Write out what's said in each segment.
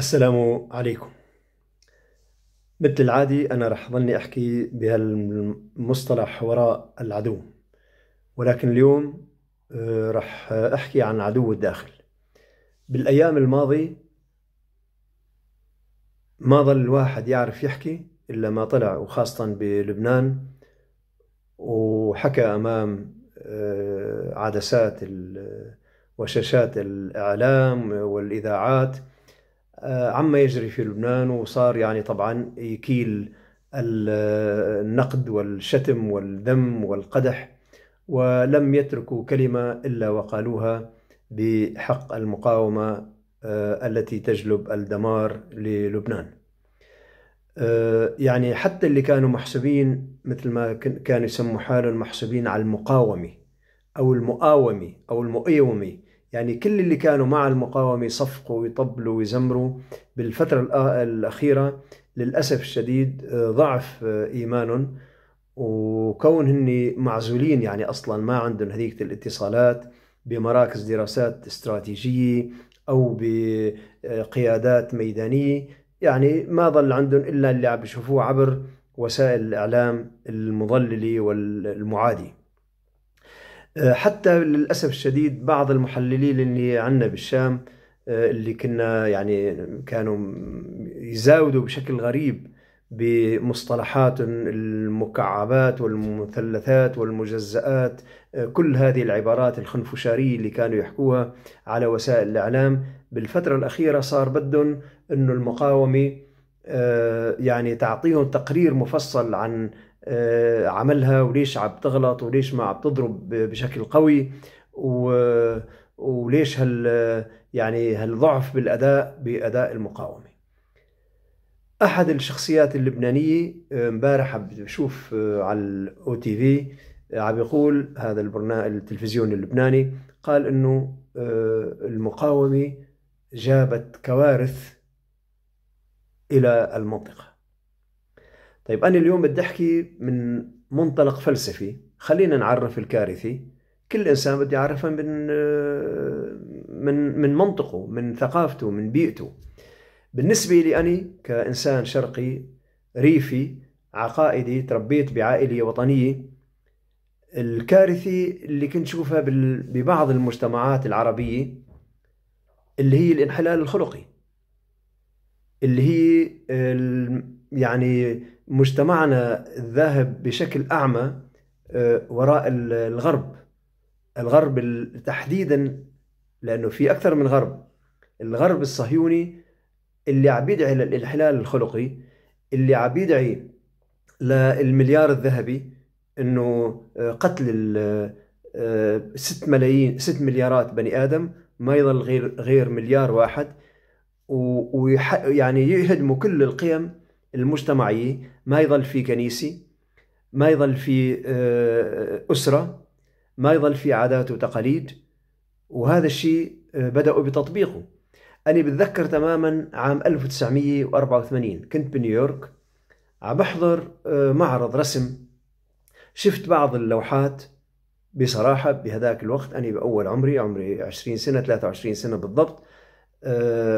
السلام عليكم مثل العادي أنا رح ظلني أحكي بهالمصطلح وراء العدو ولكن اليوم آه، رح أحكي عن عدو الداخل بالأيام الماضية ما ظل الواحد يعرف يحكي إلا ما طلع وخاصة بلبنان وحكى أمام آه، عدسات وشاشات الإعلام والإذاعات آه، عما يجري في لبنان وصار يعني طبعا يكيل النقد والشتم والذم والقدح ولم يتركوا كلمة إلا وقالوها بحق المقاومة آه، التي تجلب الدمار للبنان آه، يعني حتى اللي كانوا محسوبين مثل ما كانوا يسموا حالهم محسوبين على المقاومة أو المقاومة أو المؤيومة يعني كل اللي كانوا مع المقاومة يصفقوا ويطبلوا ويزمروا بالفترة الأخيرة للأسف الشديد آه، ضعف آه، إيمانهم وكون هن معزولين يعني أصلا ما عندهم هذيك الاتصالات بمراكز دراسات استراتيجية أو بقيادات ميدانية يعني ما ظل عندهم إلا اللي عم بيشوفوه عبر وسائل الإعلام المضللة والمعادية آه، حتى للاسف الشديد بعض المحللين اللي عندنا بالشام آه، اللي كنا يعني كانوا يزاودوا بشكل غريب بمصطلحات المكعبات والمثلثات والمجزئات آه، كل هذه العبارات الخنفشارية اللي كانوا يحكوها على وسائل الإعلام بالفترة الأخيرة صار بدهم أنه المقاومة يعني تعطيهم تقرير مفصل عن آه، عملها وليش عم تغلط وليش ما عم تضرب بشكل قوي وليش هال يعني هالضعف بالاداء باداء المقاومه احد الشخصيات اللبنانيه امبارح آه، بشوف آه، على الاو تي في عم يقول هذا البرنامج التلفزيون اللبناني قال انه المقاومه جابت كوارث الى المنطقه طيب أنا اليوم بدي أحكي من منطلق فلسفي خلينا نعرف الكارثي كل إنسان بدي يعرفه من آه، من من منطقه من ثقافته من بيئته بالنسبة لي أنا كإنسان شرقي ريفي عقائدي تربيت بعائلة وطنية الكارثي اللي كنت شوفها ببعض المجتمعات العربية اللي هي الانحلال الخلقي اللي هي يعني مجتمعنا الذاهب بشكل أعمى آه، وراء الغرب الغرب تحديدا لأنه في أكثر من غرب الغرب الصهيوني اللي عم يدعي للانحلال الخلقي اللي عم يدعي للمليار الذهبي انه آه، قتل ال 6 آه، ملايين 6 مليارات بني ادم ما يضل غير غير مليار واحد ويعني يهدموا كل القيم المجتمعية ما يظل في كنيسة ما يظل في آه، أسرة ما يظل في عادات وتقاليد وهذا الشيء آه، بدأوا بتطبيقه أنا بتذكر تماما عام 1984 كنت بنيويورك عم بحضر آه، معرض رسم شفت بعض اللوحات بصراحة بهذاك الوقت أنا بأول عمري عمري 20 سنة 23 سنة بالضبط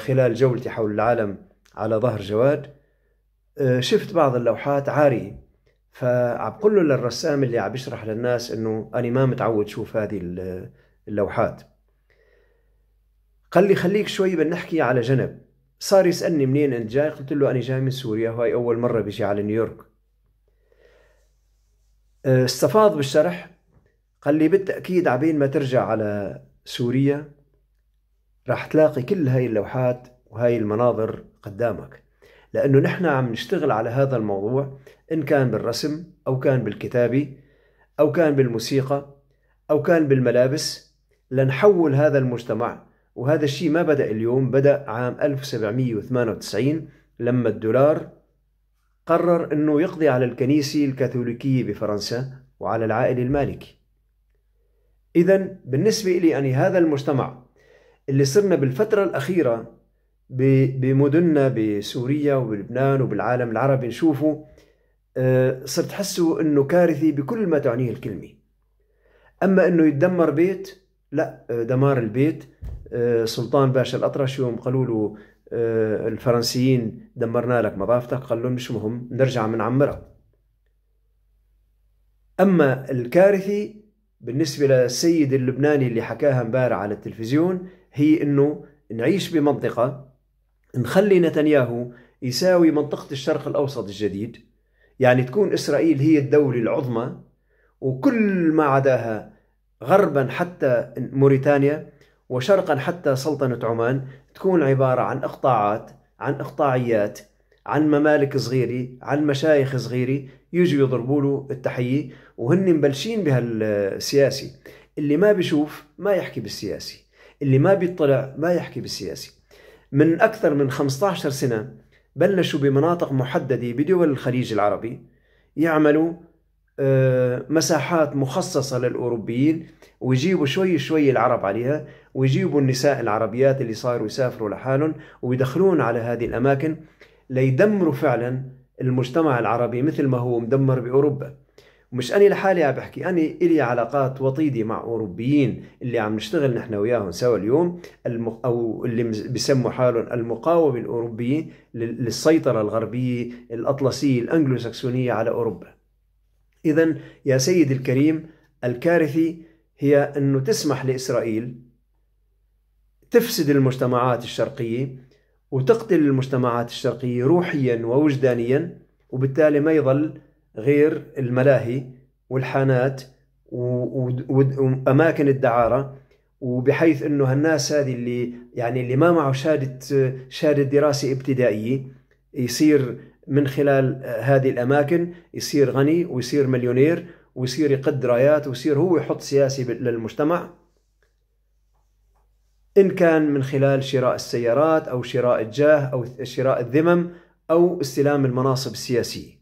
خلال جولتي حول العالم على ظهر جواد آه، شفت بعض اللوحات عاريه فعم له للرسام اللي عم بيشرح للناس انه انا ما متعود شوف هذه اللوحات قال لي خليك شوي بنحكي على جنب صار يسالني منين انت جاي قلت له انا جاي من سوريا وهي اول مره بيجي على نيويورك آه، استفاض بالشرح قال لي بالتاكيد عبين ما ترجع على سوريا راح تلاقي كل هاي اللوحات وهاي المناظر قدامك لأنه نحن عم نشتغل على هذا الموضوع إن كان بالرسم أو كان بالكتابة أو كان بالموسيقى أو كان بالملابس لنحول هذا المجتمع وهذا الشيء ما بدأ اليوم بدأ عام 1798 لما الدولار قرر أنه يقضي على الكنيسة الكاثوليكية بفرنسا وعلى العائلة المالكي إذا بالنسبة لي أنا هذا المجتمع اللي صرنا بالفترة الأخيرة بمدننا بسوريا وبلبنان وبالعالم العربي نشوفه آه، صرت حسوا انه كارثي بكل ما تعنيه الكلمه اما انه يتدمر بيت لا آه، دمار البيت آه، سلطان باشا الاطرش يوم قالوا له الفرنسيين دمرنا لك مضافتك قال لهم مش مهم نرجع عمرة اما الكارثي بالنسبه للسيد اللبناني اللي حكاها امبارح على التلفزيون هي انه نعيش بمنطقه نخلي نتنياهو يساوي منطقة الشرق الأوسط الجديد يعني تكون إسرائيل هي الدولة العظمى وكل ما عداها غربا حتى موريتانيا وشرقا حتى سلطنة عمان تكون عبارة عن إقطاعات عن إقطاعيات عن ممالك صغيرة عن مشايخ صغيرة يجوا يضربوا له التحية وهن مبلشين بهالسياسي اللي ما بيشوف ما يحكي بالسياسي اللي ما بيطلع ما يحكي بالسياسي من أكثر من 15 سنة بلشوا بمناطق محددة بدول الخليج العربي يعملوا آه، مساحات مخصصة للأوروبيين ويجيبوا شوي شوي العرب عليها ويجيبوا النساء العربيات اللي صاروا يسافروا لحالهم ويدخلون على هذه الأماكن ليدمروا فعلا المجتمع العربي مثل ما هو مدمر بأوروبا ومش أنا لحالي عم بحكي أنا إلي علاقات وطيدة مع أوروبيين اللي عم نشتغل نحن وياهم سوا اليوم المق... أو اللي بسموا حالهم المقاومة الأوروبية للسيطرة الغربية الأطلسية الأنجلوساكسونية على أوروبا إذا يا سيدي الكريم الكارثة هي أنه تسمح لإسرائيل تفسد المجتمعات الشرقية وتقتل المجتمعات الشرقية روحيا ووجدانيا وبالتالي ما يظل غير الملاهي والحانات واماكن الدعاره وبحيث انه هالناس هذه اللي يعني اللي ما معه شهاده شهاده دراسه ابتدائيه يصير من خلال هذه الاماكن يصير غني ويصير مليونير ويصير يقد رايات ويصير هو يحط سياسي للمجتمع ان كان من خلال شراء السيارات او شراء الجاه او شراء الذمم او استلام المناصب السياسيه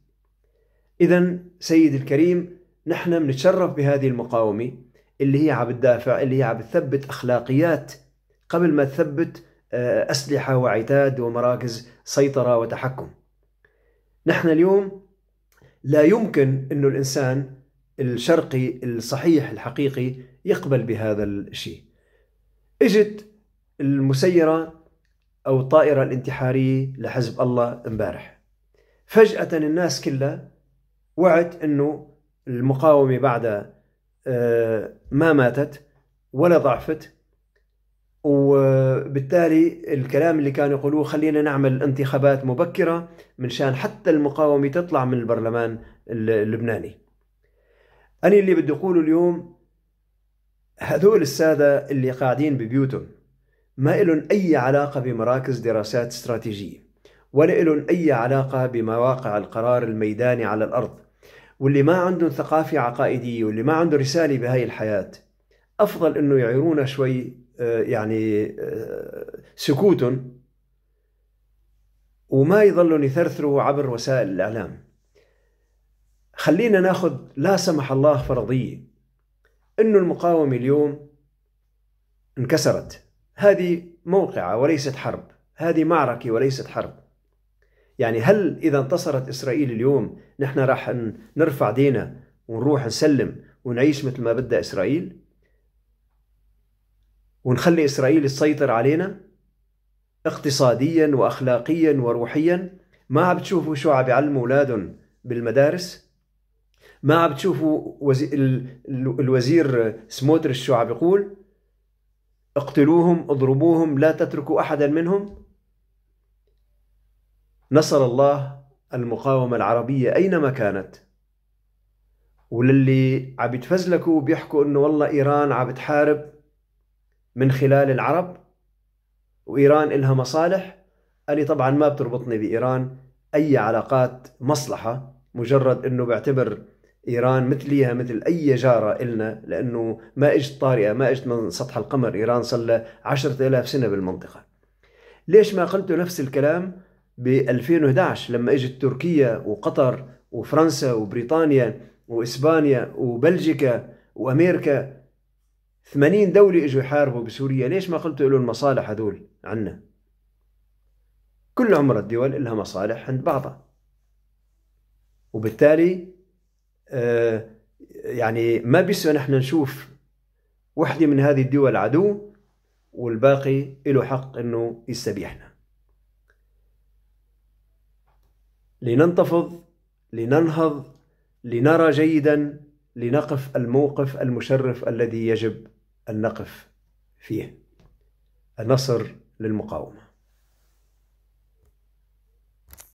إذا سيدي الكريم نحن بنتشرف بهذه المقاومة اللي هي عم بتدافع اللي هي عم بتثبت أخلاقيات قبل ما تثبت آه، أسلحة وعتاد ومراكز سيطرة وتحكم نحن اليوم لا يمكن أنه الإنسان الشرقي الصحيح الحقيقي يقبل بهذا الشيء اجت المسيرة أو الطائرة الانتحارية لحزب الله امبارح فجأة الناس كلها وعد انه المقاومه بعدها آه، ما ماتت ولا ضعفت وبالتالي الكلام اللي كانوا يقولوه خلينا نعمل انتخابات مبكرة من شان حتى المقاومة تطلع من البرلمان اللبناني أنا اللي بدي أقوله اليوم هذول السادة اللي قاعدين ببيوتهم ما لهم أي علاقة بمراكز دراسات استراتيجية ولا لهم أي علاقة بمواقع القرار الميداني على الأرض واللي ما عندهم ثقافة عقائدية واللي ما عنده رسالة بهاي الحياة أفضل أنه يعيرونا شوي آه، يعني آه، سكوتهم وما يظلوا يثرثروا عبر وسائل الإعلام خلينا ناخذ لا سمح الله فرضية أنه المقاومة اليوم انكسرت هذه موقعة وليست حرب هذه معركة وليست حرب يعني هل إذا انتصرت إسرائيل اليوم نحن راح نرفع دينا ونروح نسلم ونعيش مثل ما بدها إسرائيل ونخلي إسرائيل تسيطر علينا اقتصاديا وأخلاقيا وروحيا ما عم تشوفوا شو عم يعلموا أولادهم بالمدارس ما عم تشوفوا وزي... الوزير سموتر شو عم بيقول اقتلوهم اضربوهم لا تتركوا أحدا منهم نصر الله المقاومة العربية أينما كانت وللي عم يتفزلكوا بيحكوا انه والله ايران عم بتحارب من خلال العرب وايران إلها مصالح قال طبعا ما بتربطني بايران اي علاقات مصلحه مجرد انه بعتبر ايران مثليها مثل اي جاره إلنا لانه ما اجت طارئه ما اجت من سطح القمر ايران صار لها 10000 سنه بالمنطقه ليش ما قلت نفس الكلام ب 2011 لما اجت تركيا وقطر وفرنسا وبريطانيا واسبانيا وبلجيكا وامريكا 80 دولة اجوا يحاربوا بسوريا ليش ما قلتوا لهم المصالح هذول عنا كل عمر الدول لها مصالح عند بعضها وبالتالي آه، يعني ما بيسوى نحن نشوف وحدة من هذه الدول عدو والباقي له حق انه يستبيحنا لننتفض لننهض لنرى جيدا لنقف الموقف المشرف الذي يجب ان نقف فيه النصر للمقاومه